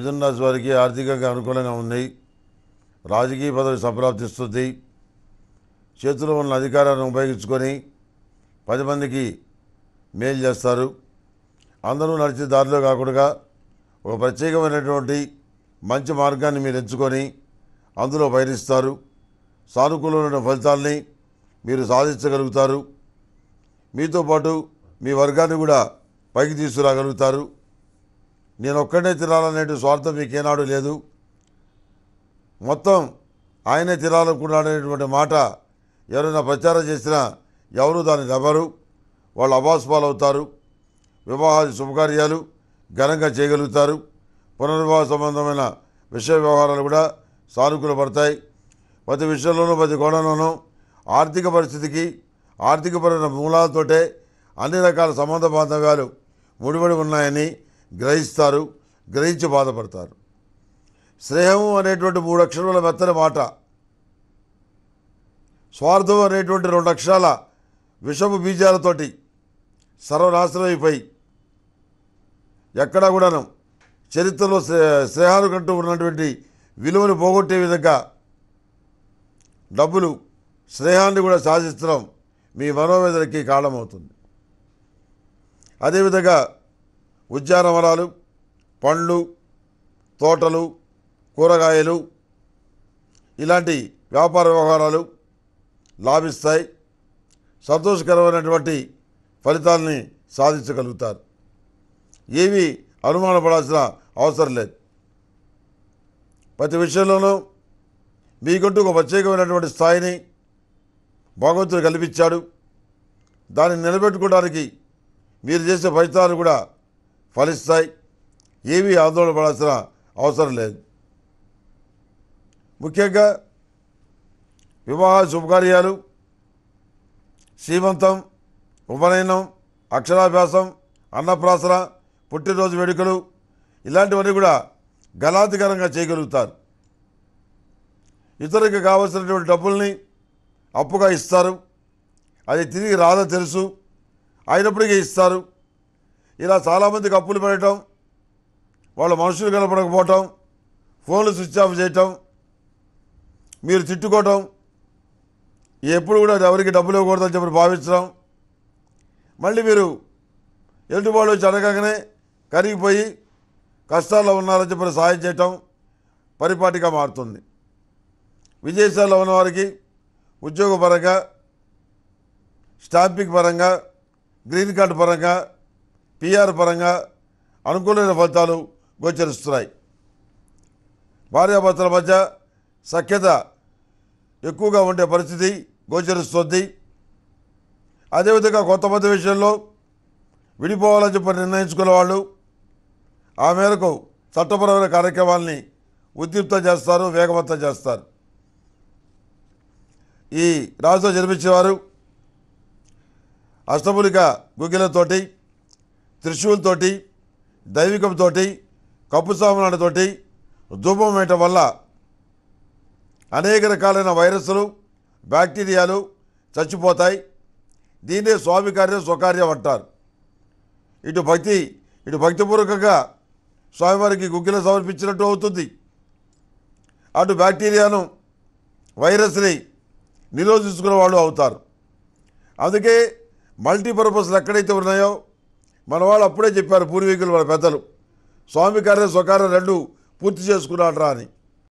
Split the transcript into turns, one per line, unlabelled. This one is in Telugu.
మిథున్ రాశి వారికి ఆర్థికంగా అనుకూలంగా ఉన్నాయి రాజకీయ పదవి సంప్రాప్తిస్తుంది చేతిలో ఉన్న అధికారాన్ని ఉపయోగించుకొని పది మందికి మేలు చేస్తారు అందరూ నడిచే దారిలో కాకుండా ఒక ప్రత్యేకమైనటువంటి మంచి మార్గాన్ని మీరు ఎంచుకొని అందులో పయనిస్తారు సానుకూలమైన ఫలితాల్ని మీరు సాధించగలుగుతారు మీతో పాటు మీ వర్గాన్ని కూడా పైకి తీసుకురాగలుగుతారు నేను ఒక్కడే తినాలనే స్వార్థం మీకేనాడు లేదు మొత్తం ఆయనే తినాలనుకున్నాడనేటువంటి మాట ఎవరైనా ప్రచారం చేసినా ఎవరు దాన్ని నవ్వరు వాళ్ళు అవుతారు వివాహాది శుభకార్యాలు ఘనంగా చేయగలుగుతారు పునర్వివాహ సంబంధమైన విషయ వ్యవహారాలు కూడా సానుకూల పడతాయి ప్రతి విషయంలోనూ ప్రతి కోణంలోనూ ఆర్థిక పరిస్థితికి ఆర్థికపరమైన మూలాలతోటే అన్ని రకాల సంబంధ బాంధవ్యాలు ముడిపడి ఉన్నాయని గ్రహిస్తారు గ్రహించి బాధపడతారు స్నేహము అనేటువంటి మూడు అక్షరముల మెత్తని మాట స్వార్థం అనేటువంటి రెండు అక్షరాల విషపు బీజాలతోటి సర్వనాశనం అయిపోయి ఎక్కడా కూడాను చరిత్రలో కంటూ ఉన్నటువంటి విలువను పోగొట్టే విధంగా డబ్బులు స్నేహాన్ని కూడా సాధించడం మీ మనోవేదనకి కారణమవుతుంది అదేవిధంగా ఉద్యానవనాలు పండ్లు తోటలు కూరగాయలు ఇలాంటి వ్యాపార వ్యవహారాలు లాభిస్తాయి సంతోషకరమైనటువంటి ఫలితాలని సాధించగలుగుతారు ఏవి అనుమానపడాల్సిన అవసరం లేదు ప్రతి విషయంలోనూ మీకంటూ ఒక ప్రత్యేకమైనటువంటి స్థాయిని భగవంతుడు కల్పించాడు దాన్ని నిలబెట్టుకోవడానికి మీరు చేసే ఫలితాలు కూడా ఫలిస్తాయి ఏవి ఆందోళన పడాల్సిన అవసరం లేదు ముఖ్యంగా వివాహ శుభకార్యాలు శ్రీమంతం ఉపనయనం అక్షరాభ్యాసం అన్నప్రాసన పుట్టినరోజు వేడుకలు ఇలాంటివన్నీ కూడా గలాధికరంగా చేయగలుగుతారు ఇతరులకు కావలసినటువంటి డబ్బుల్ని అప్పుగా ఇస్తారు అది తిరిగి రాదో తెలుసు అయినప్పటికీ ఇస్తారు ఇలా చాలామందికి అప్పులు పెట్టడం వాళ్ళ మనుషులు కనపడకపోవటం ఫోన్లు స్విచ్ ఆఫ్ చేయటం మీరు తిట్టుకోవటం ఎప్పుడు కూడా ఎవరికి డబ్బులు ఇవ్వకూడదని చెప్పి భావించడం మళ్ళీ మీరు ఎదుటి వాళ్ళు వచ్చి అడగగానే కరిగిపోయి కష్టాల్లో ఉన్నారని చెప్పి సహాయం చేయటం పరిపాటిగా మారుతుంది విదేశాల్లో ఉన్నవారికి ఉద్యోగపరంగా స్టాంపింగ్ పరంగా గ్రీన్ కార్డు పరంగా పిఆర్ పరంగా అనుకూలమైన ఫలితాలు గోచరిస్తున్నాయి భార్యాభర్తల మధ్య సఖ్యత ఎక్కువగా ఉండే పరిస్థితి గోచరిస్తుంది అదేవిధంగా కొంతమంది విషయంలో విడిపోవాలని చెప్పి నిర్ణయించుకున్న వాళ్ళు ఆ మేరకు చట్టపరమైన కార్యక్రమాల్ని ఉద్దీప్తం చేస్తారు వేగవంతం చేస్తారు ఈ జన్మించిన జన్మించేవారు అష్టములిక గుగ్గిలతోటి త్రిశూలతోటి దైవికంతో కప్పు సామానులతోటి ధూపం వేయటం వల్ల అనేక రకాలైన వైరస్లు బ్యాక్టీరియాలు చచ్చిపోతాయి దీనే స్వామి కార్యం స్వకార్యం అంటారు ఇటు భక్తి ఇటు భక్తిపూర్వకంగా స్వామివారికి గుగ్గిలు సమర్పించినట్టు అవుతుంది అటు బ్యాక్టీరియాను వైరస్ని నిరోధించుకున్న వాళ్ళు అవుతారు అందుకే మల్టీపర్పస్లు ఎక్కడైతే ఉన్నాయో మన వాళ్ళు అప్పుడే చెప్పారు పూర్వీకులు వాళ్ళ పెద్దలు స్వామి కార్య స్వకార్య రెండు పూర్తి చేసుకున్నాడు రా అని